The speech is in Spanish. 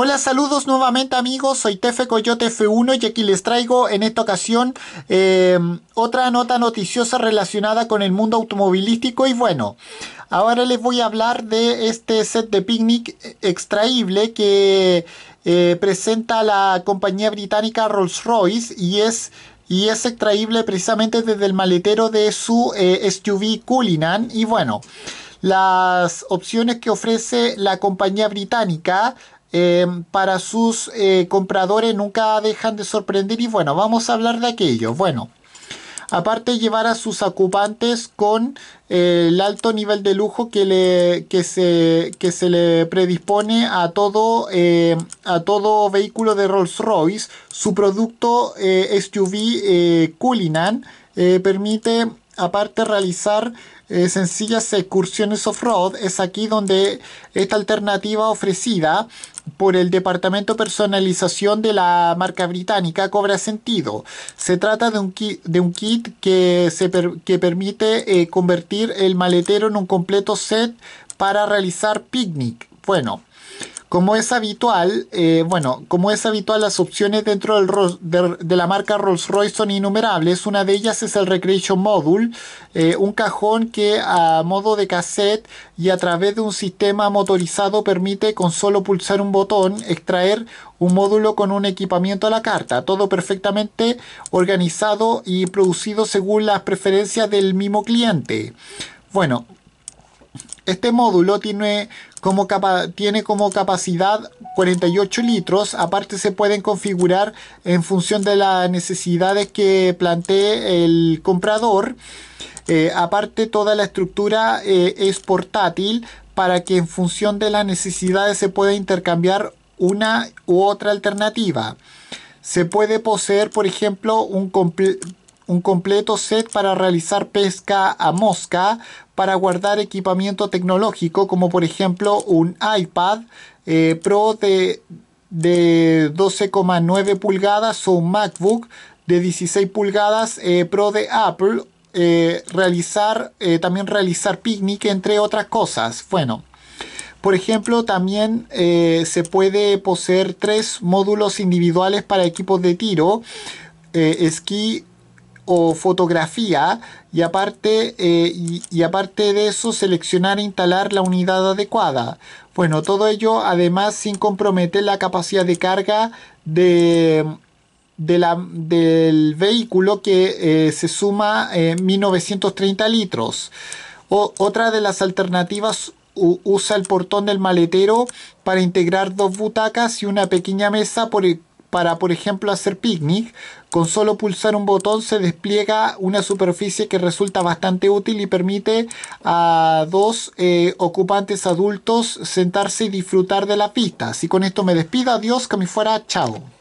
Hola, saludos nuevamente amigos, soy Tefe Coyote F1 y aquí les traigo en esta ocasión em, otra nota noticiosa relacionada con el mundo automovilístico y bueno, ahora les voy a hablar de este set de picnic extraíble que eh, presenta la compañía británica Rolls Royce y es y es extraíble precisamente desde el maletero de su eh, SUV Cullinan. Y bueno, las opciones que ofrece la compañía británica Em, para sus eh, compradores nunca dejan de sorprender y bueno, vamos a hablar de aquello. Bueno, aparte llevar a sus ocupantes con eh, el alto nivel de lujo que, le, se, que se le predispone a todo, em, a todo vehículo de Rolls Royce, su producto eh, SUV Cullinan permite aparte realizar eh, sencillas excursiones off-road, es aquí donde esta alternativa ofrecida por el Departamento Personalización de la marca británica cobra sentido. Se trata de un kit, que, permite eh, convertir el maletero en un completo set para realizar picnic. Bueno, como es habitual, eh, bueno, como es habitual, las opciones dentro del de, la marca Rolls-Royce son innumerables. Una de ellas es el Recreation Module, eh, un cajón que a modo de cassette y a través de un sistema motorizado permite con solo pulsar un botón extraer un módulo con un equipamiento a la carta, todo perfectamente organizado y producido según las preferencias del mismo cliente. Bueno, este módulo tiene como, tiene como capacidad 48 litros, aparte se pueden configurar en función de las necesidades que plantee el comprador. Eh, aparte toda la estructura eh, es portátil para que en función de las necesidades se pueda intercambiar una u otra alternativa. Se puede poseer, por ejemplo, un, completo un completo set para realizar pesca a mosca, para guardar equipamiento tecnológico como por ejemplo un iPad eh, Pro de, 12,9 pulgadas o un MacBook de 16 pulgadas eh, Pro de Apple, eh, realizar, también realizar picnic entre otras cosas. Bueno. Por ejemplo, también se puede poseer tres módulos individuales para equipos de tiro, esquí o fotografía y aparte, eh, y, aparte de eso seleccionar e instalar la unidad adecuada. Bueno, todo ello además sin comprometer la capacidad de carga de, de la, del vehículo que eh, se suma eh, en 1930 litros. otra de las alternativas usa el portón del maletero para integrar dos butacas y una pequeña mesa por, el para, por ejemplo, hacer picnic, con solo pulsar un botón se despliega una superficie que resulta bastante útil y permite a dos eh, ocupantes adultos sentarse y disfrutar de la pista. Así con esto me despido, adiós, que me fuera, chao.